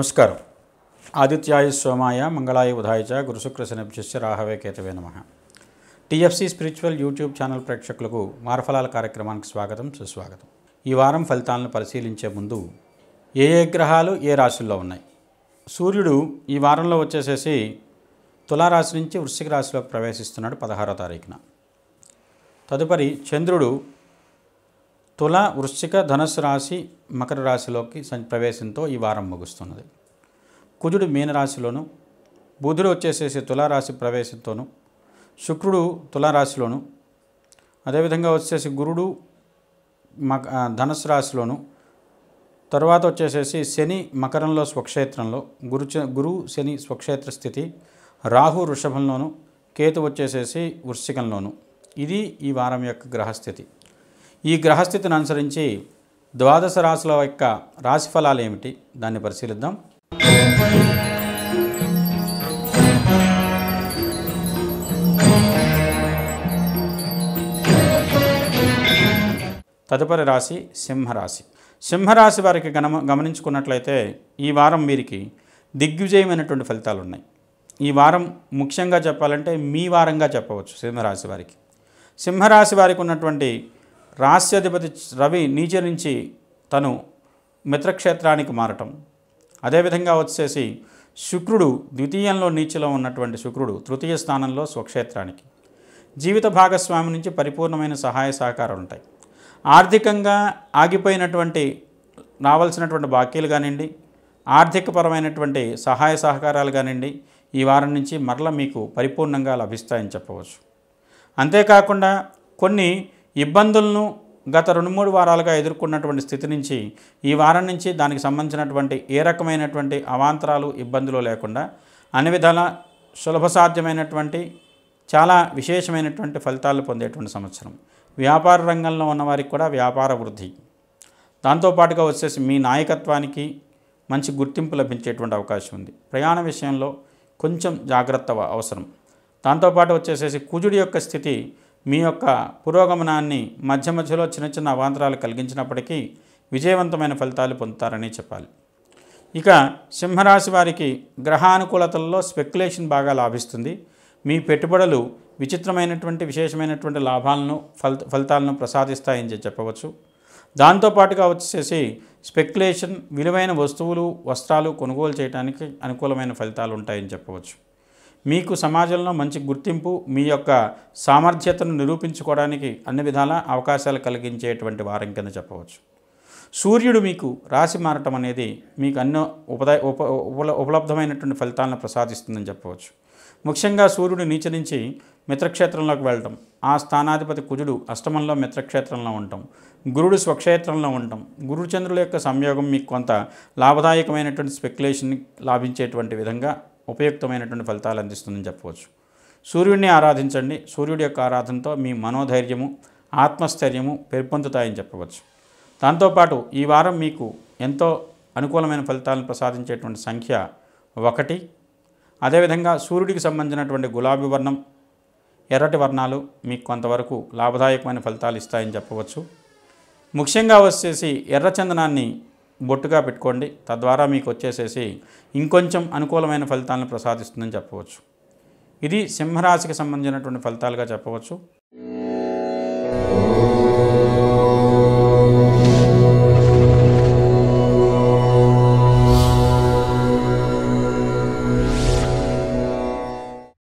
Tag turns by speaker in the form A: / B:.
A: నమస్కారం ఆదిత్యాయ సోమాయ మంగళాయ ఉదాయచ గురుశుక్రశనభ్యస్య రాహవే కేతవే నమ టీఎఫ్సి స్పిరిచువల్ యూట్యూబ్ ఛానల్ ప్రేక్షకులకు మారఫలాల కార్యక్రమానికి స్వాగతం సుస్వాగతం ఈ వారం ఫలితాలను పరిశీలించే ముందు ఏ ఏ గ్రహాలు ఏ రాశుల్లో ఉన్నాయి సూర్యుడు ఈ వారంలో వచ్చేసేసి తులారాశి నుంచి వృశ్చిక రాశిలోకి ప్రవేశిస్తున్నాడు పదహారో తారీఖున తదుపరి చంద్రుడు తుల వృశ్చిక ధనుసు రాశి మకర రాశిలోకి ప్రవేశంతో ఈ వారం ముగుస్తున్నది కుజుడు మీనరాశిలోను బుధుడు వచ్చేసేసి తులారాశి ప్రవేశంతోను శుక్రుడు తులారాశిలోను అదేవిధంగా వచ్చేసి గురుడు మక ధనుసు రాశిలోను తర్వాత వచ్చేసేసి శని మకరంలో స్వక్షేత్రంలో గురు గురు శని స్వక్షేత్ర స్థితి రాహు వృషభంలోను కేతు వచ్చేసేసి వృశ్చికంలోను ఇది ఈ వారం యొక్క గ్రహస్థితి ఈ గ్రహస్థితిని అనుసరించి ద్వాదశ రాశుల యొక్క రాశిఫలాలు ఏమిటి దాన్ని పరిశీలిద్దాం తదుపరి రాశి సింహరాశి సింహరాశి వారికి గమ గమనించుకున్నట్లయితే ఈ వారం వీరికి దిగ్విజయమైనటువంటి ఫలితాలు ఉన్నాయి ఈ వారం ముఖ్యంగా చెప్పాలంటే మీ వారంగా చెప్పవచ్చు సింహరాశి వారికి సింహరాశి వారికి ఉన్నటువంటి రాస్యాధిపతి రవి నీచ నుంచి తను మిత్రక్షేత్రానికి మారటం అదేవిధంగా వచ్చేసి శుక్రుడు ద్వితీయంలో నీచలో ఉన్నటువంటి శుక్రుడు తృతీయ స్థానంలో స్వక్షేత్రానికి జీవిత భాగస్వామి నుంచి పరిపూర్ణమైన సహాయ సహకారాలు ఉంటాయి ఆర్థికంగా ఆగిపోయినటువంటి రావాల్సినటువంటి బాకీలు కానివ్వండి ఆర్థికపరమైనటువంటి సహాయ సహకారాలు కానివ్వండి ఈ వారం నుంచి మరల మీకు పరిపూర్ణంగా లభిస్తాయని చెప్పవచ్చు అంతేకాకుండా కొన్ని ఇబ్బందులను గత రెండు మూడు వారాలుగా ఎదుర్కొన్నటువంటి స్థితి నుంచి ఈ వారం నుంచి దానికి సంబంధించినటువంటి ఏ రకమైనటువంటి అవాంతరాలు ఇబ్బందులు లేకుండా అన్ని విధాల సులభ సాధ్యమైనటువంటి చాలా విశేషమైనటువంటి ఫలితాలు పొందేటువంటి సంవత్సరం వ్యాపార రంగంలో ఉన్నవారికి కూడా వ్యాపార వృద్ధి దాంతోపాటుగా వచ్చేసి మీ నాయకత్వానికి మంచి గుర్తింపు లభించేటువంటి అవకాశం ఉంది ప్రయాణ విషయంలో కొంచెం జాగ్రత్త అవసరం దాంతోపాటు వచ్చేసేసి కుజుడి యొక్క స్థితి మీ యొక్క పురోగమనాన్ని మధ్య మధ్యలో చిన్న చిన్న అవాంతరాలు కలిగించినప్పటికీ విజయవంతమైన ఫలితాలు పొందుతారని చెప్పాలి ఇక సింహరాశి వారికి గ్రహానుకూలతల్లో స్పెక్యులేషన్ బాగా లాభిస్తుంది మీ పెట్టుబడులు విచిత్రమైనటువంటి విశేషమైనటువంటి లాభాలను ఫలి ఫలితాలను ప్రసాదిస్తాయని చెప్పవచ్చు దాంతోపాటుగా వచ్చేసి స్పెక్యులేషన్ విలువైన వస్తువులు వస్త్రాలు కొనుగోలు చేయడానికి అనుకూలమైన ఫలితాలు ఉంటాయని చెప్పవచ్చు మీకు సమాజంలో మంచి గుర్తింపు మీ యొక్క సామర్థ్యతను నిరూపించుకోవడానికి అన్ని విధాల అవకాశాలు కలిగించేటువంటి వారం కింద చెప్పవచ్చు సూర్యుడు మీకు రాశి మారటం అనేది మీకు అన్నో ఉపదా ఉప ఉపలబ్ధమైనటువంటి ఫలితాలను ప్రసాదిస్తుందని చెప్పవచ్చు ముఖ్యంగా సూర్యుడు నీచ నుంచి మిత్రక్షేత్రంలోకి వెళ్ళటం ఆ స్థానాధిపతి కుజుడు అష్టమంలో మిత్రక్షేత్రంలో ఉండటం గురుడు స్వక్షేత్రంలో ఉండటం గురుచంద్రుల యొక్క సంయోగం మీకు కొంత లాభదాయకమైనటువంటి స్పెక్యులేషన్ లాభించేటువంటి విధంగా ఉపయుక్తమైనటువంటి ఫలితాలు అందిస్తుందని చెప్పవచ్చు సూర్యుడిని ఆరాధించండి సూర్యుడి యొక్క ఆరాధనతో మీ మనోధైర్యము ఆత్మస్థైర్యము పెరుపొందుతాయని చెప్పవచ్చు దాంతోపాటు ఈ వారం మీకు ఎంతో అనుకూలమైన ఫలితాలను ప్రసాదించేటువంటి సంఖ్య ఒకటి అదేవిధంగా సూర్యుడికి సంబంధించినటువంటి గులాబీ వర్ణం ఎర్రటి వర్ణాలు మీకు కొంతవరకు లాభదాయకమైన ఫలితాలు ఇస్తాయని చెప్పవచ్చు ముఖ్యంగా వచ్చేసి ఎర్రచందనాన్ని బొట్టుగా పెట్టుకోండి తద్వారా మీకు వచ్చేసేసి ఇంకొంచెం అనుకూలమైన ఫలితాలను ప్రసాదిస్తుందని చెప్పవచ్చు ఇది సింహరాశికి సంబంధించినటువంటి ఫలితాలుగా చెప్పవచ్చు